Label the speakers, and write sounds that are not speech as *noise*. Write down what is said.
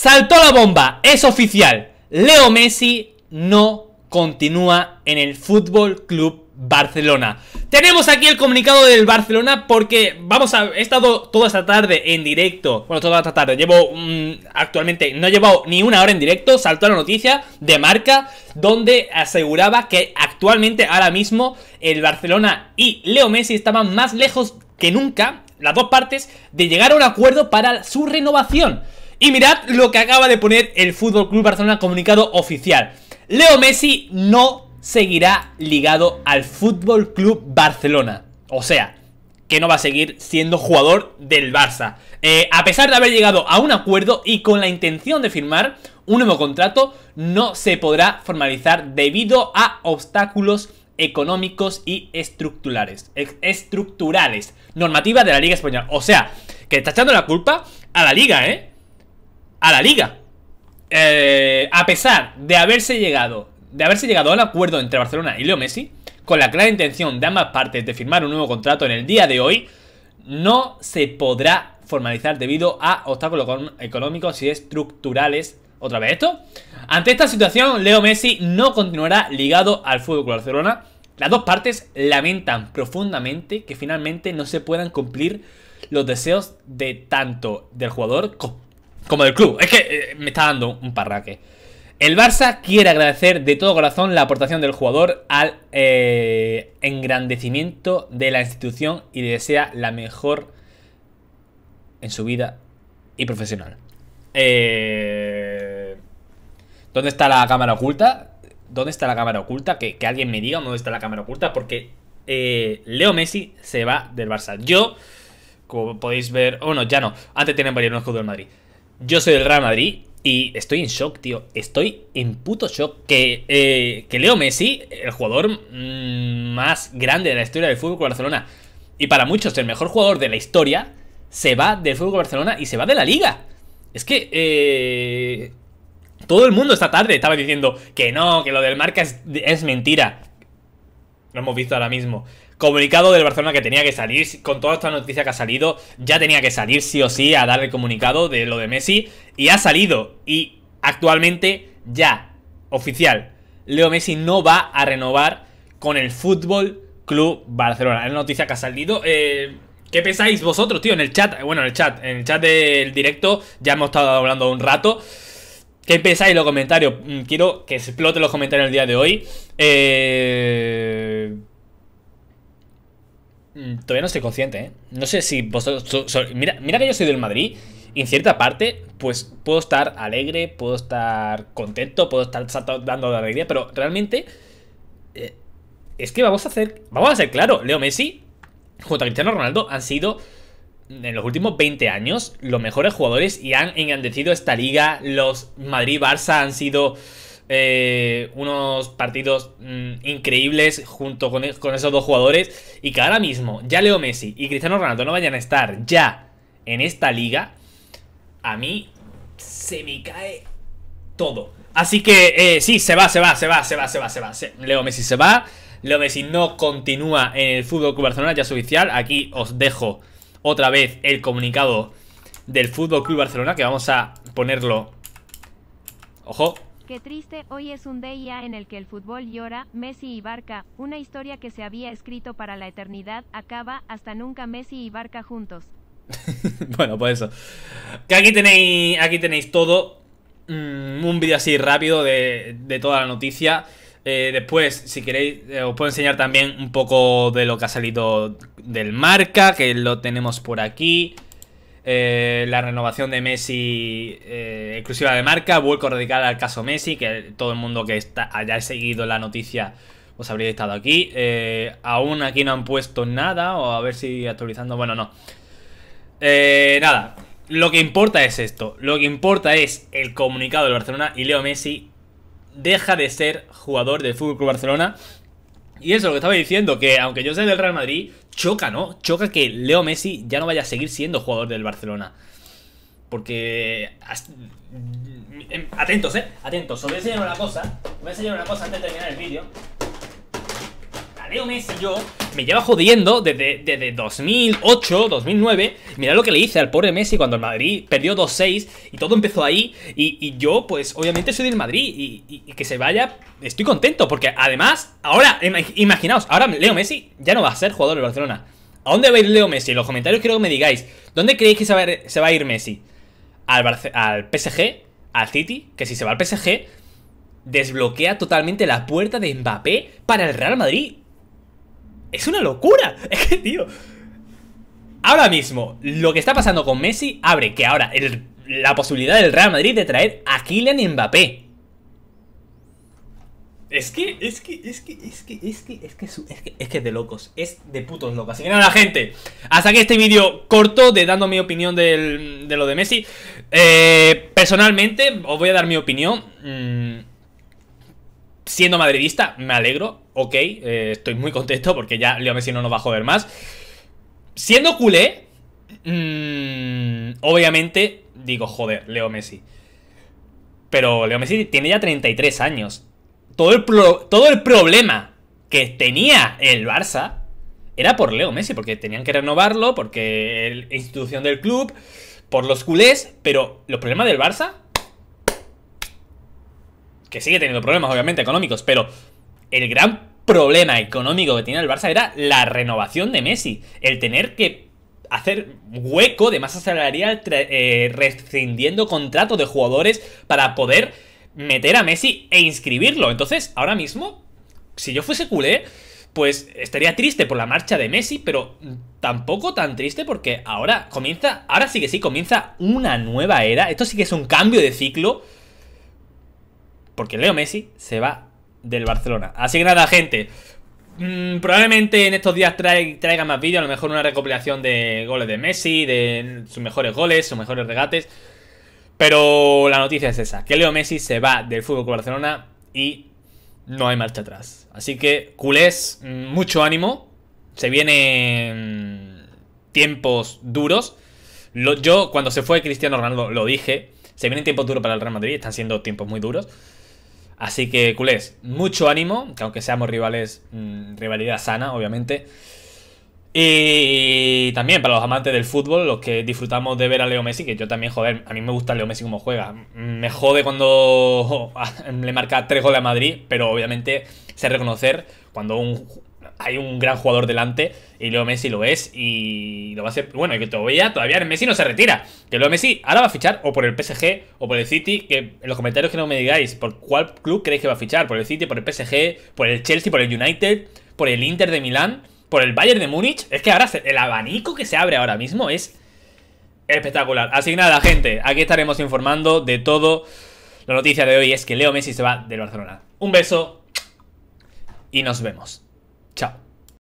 Speaker 1: Saltó la bomba, es oficial. Leo Messi no continúa en el Fútbol Club Barcelona. Tenemos aquí el comunicado del Barcelona porque vamos a he estado toda esta tarde en directo. Bueno, toda esta tarde, llevo mm, actualmente no he llevado ni una hora en directo, saltó la noticia de Marca donde aseguraba que actualmente ahora mismo el Barcelona y Leo Messi estaban más lejos que nunca las dos partes de llegar a un acuerdo para su renovación. Y mirad lo que acaba de poner el Fútbol Club Barcelona comunicado oficial. Leo Messi no seguirá ligado al Fútbol Club Barcelona. O sea, que no va a seguir siendo jugador del Barça. Eh, a pesar de haber llegado a un acuerdo y con la intención de firmar un nuevo contrato, no se podrá formalizar debido a obstáculos económicos y estructurales. Estructurales. Normativa de la Liga Española. O sea, que está echando la culpa a la Liga, ¿eh? a la liga. Eh, a pesar de haberse llegado de haberse llegado a acuerdo entre Barcelona y Leo Messi, con la clara intención de ambas partes de firmar un nuevo contrato en el día de hoy, no se podrá formalizar debido a obstáculos económicos y estructurales. Otra vez esto. Ante esta situación, Leo Messi no continuará ligado al Fútbol Barcelona. Las dos partes lamentan profundamente que finalmente no se puedan cumplir los deseos de tanto del jugador como del club. Es que eh, me está dando un parraque. El Barça quiere agradecer de todo corazón la aportación del jugador al eh, engrandecimiento de la institución y desea la mejor en su vida y profesional. Eh, ¿Dónde está la cámara oculta? ¿Dónde está la cámara oculta? Que, alguien me diga dónde está la cámara oculta porque Leo Messi se va del Barça. Yo, como podéis ver, oh no, ya no, antes tenían varios no del Madrid. Yo soy del Real Madrid y estoy en shock, tío. Estoy en puto shock. Que, eh, que Leo Messi, el jugador mm, más grande de la historia del fútbol Barcelona, y para muchos el mejor jugador de la historia, se va del fútbol Barcelona y se va de la liga. Es que eh, todo el mundo esta tarde estaba diciendo que no, que lo del marca es, es mentira. Lo hemos visto ahora mismo comunicado del Barcelona que tenía que salir, con toda esta noticia que ha salido, ya tenía que salir sí o sí a dar el comunicado de lo de Messi y ha salido y actualmente ya oficial, Leo Messi no va a renovar con el Fútbol Club Barcelona. Es la noticia que ha salido. Eh, ¿Qué pensáis vosotros, tío? En el chat, bueno, en el chat, en el chat del directo, ya hemos estado hablando un rato. ¿Qué pensáis en los comentarios? Mm, quiero que exploten los comentarios el día de hoy. Eh, Mm. todavía no estoy consciente, ¿eh? No sé si vosotros... mira, mira que yo soy del Madrid y en cierta parte, pues puedo estar alegre, puedo estar contento, puedo estar dando la alegría, pero realmente... Eh, es que vamos a hacer... Vamos a ser claro, Leo Messi junto a Cristiano Ronaldo han sido en los últimos 20 años los mejores jugadores y han engrandecido esta liga. Los Madrid-Barça han sido eh, unos partidos mm, increíbles junto e-, con, esos dos jugadores y que ahora mismo ya Leo Messi y Cristiano Ronaldo no vayan a estar ya en esta liga, a mí se me cae todo. Así que eh, sí, se va, se va, se va, se va, se va, se va. Leo Messi se va. Leo Messi no continúa en el Fútbol Club Barcelona, ya es oficial. Aquí os dejo otra vez el comunicado del Fútbol Club Barcelona, que vamos a ponerlo. Ojo, Qué triste, hoy es un día en el que el fútbol llora, Messi y Barca, una historia que se había escrito para la eternidad, acaba hasta nunca Messi y Barca juntos. *laughs* bueno, pues eso. Que aquí tenéis, aquí tenéis todo. Mm, un vídeo así rápido de, toda la noticia. Eh, después, si queréis, eh, os puedo enseñar también un poco de lo que ha salido del marca, que lo tenemos por aquí. Eh, la renovación de Messi eh, exclusiva de marca, vuelco radical al caso Messi, que todo el mundo que haya seguido la noticia os pues habría estado aquí. Eh, aún aquí no han puesto nada, o a ver si actualizando, bueno, no. nada, lo que importa es esto, lo que importa es el comunicado del Barcelona y Leo Messi deja de ser jugador del FC Barcelona y eso, lo que estaba diciendo, que aunque yo sea del Real Madrid, choca, ¿no? Choca que Leo Messi ya no vaya a seguir siendo jugador del Barcelona. Porque. Mm, mm, atentos, ¿eh? Atentos. Os voy a enseñar una cosa. Os voy a enseñar una cosa antes de terminar el vídeo. Leo Messi yo me lleva jodiendo desde, 2008, 2009. mira lo que le hice al pobre Messi cuando el Madrid perdió 2-6 y todo empezó ahí. Y, yo, pues, obviamente soy del Madrid y, que se vaya, estoy contento. Porque además, ahora, imaginaos, ahora Leo Messi ya no va a ser jugador de Barcelona. ¿A dónde va a ir Leo Messi? En los comentarios quiero que me digáis, ¿dónde creéis que se va a ir, Messi? ¿Al, ¿Al PSG? ¿Al City? Que si se va al PSG, desbloquea totalmente la puerta de Mbappé para el Real Madrid. Es una locura. *laughs* Es que, tío. Ahora mismo, lo que está pasando con Messi abre que ahora la posibilidad del Real Madrid de traer a Kylian Mbappé. Es que, es que, es que, es que, es que, es de locos, es de putos locos. Así que nada, gente, hasta aquí este vídeo corto de dando mi opinión de lo de Messi. Eh, personalmente, os voy a dar mi opinión. Mm, siendo madridista, me alegro, ok, eh, estoy muy contento porque ya Leo Messi no nos va a joder más. Siendo culé, mm, obviamente digo, joder, Leo Messi. Pero Leo Messi tiene ya 33 años. Todo el, todo el problema que tenía el Barça era por Leo Messi, porque tenían que renovarlo, porque la institución del club, por los culés, pero los problemas del Barça, que sigue teniendo problemas obviamente económicos, pero el gran problema económico que tenía el Barça era la renovación de Messi, el tener que hacer hueco de masa salarial eh, rescindiendo contratos de jugadores para poder meter a Messi e inscribirlo. Entonces, ahora mismo, si yo fuese culé, pues estaría triste por la marcha de Messi, pero tampoco tan triste porque ahora comienza, ahora sí que sí, comienza una nueva era. Esto sí que es un cambio de ciclo. Porque Leo Messi se va del Barcelona. Así que nada, gente. Mm, probablemente en estos días traiga más vídeos, a lo mejor una recopilación de goles de Messi, de sus mejores goles, sus mejores regates. Pero la noticia es esa, que Leo Messi se va del Fútbol con Barcelona y no hay marcha atrás. Así que, culés, mm, mucho ánimo. Se vienen mm, tiempos duros. yo, cuando se fue Cristiano Ronaldo, lo dije. Se vienen tiempos duros para el Real Madrid, están siendo tiempos muy duros. Así que, culés, mucho ánimo, que aunque seamos rivales, mm, rivalidad sana, obviamente. Y también para los amantes del fútbol, los que disfrutamos de ver a Leo Messi, que yo también, joder, a mí me gusta Leo Messi como juega. Me jode cuando *laughs* le marca tres goles a Madrid, pero obviamente sé reconocer cuando un, hay un gran jugador delante y Leo Messi lo es y lo va a ser bueno y que todavía todavía Messi no se retira que Leo Messi ahora va a fichar o por el PSG o por el City que en los comentarios que no me digáis por cuál club creéis que va a fichar por el City por el PSG por el Chelsea por el United por el Inter de Milán por el Bayern de Múnich es que ahora el abanico que se abre ahora mismo es espectacular así que nada gente aquí estaremos informando de todo la noticia de hoy es que Leo Messi se va del Barcelona un beso y nos vemos Tchau.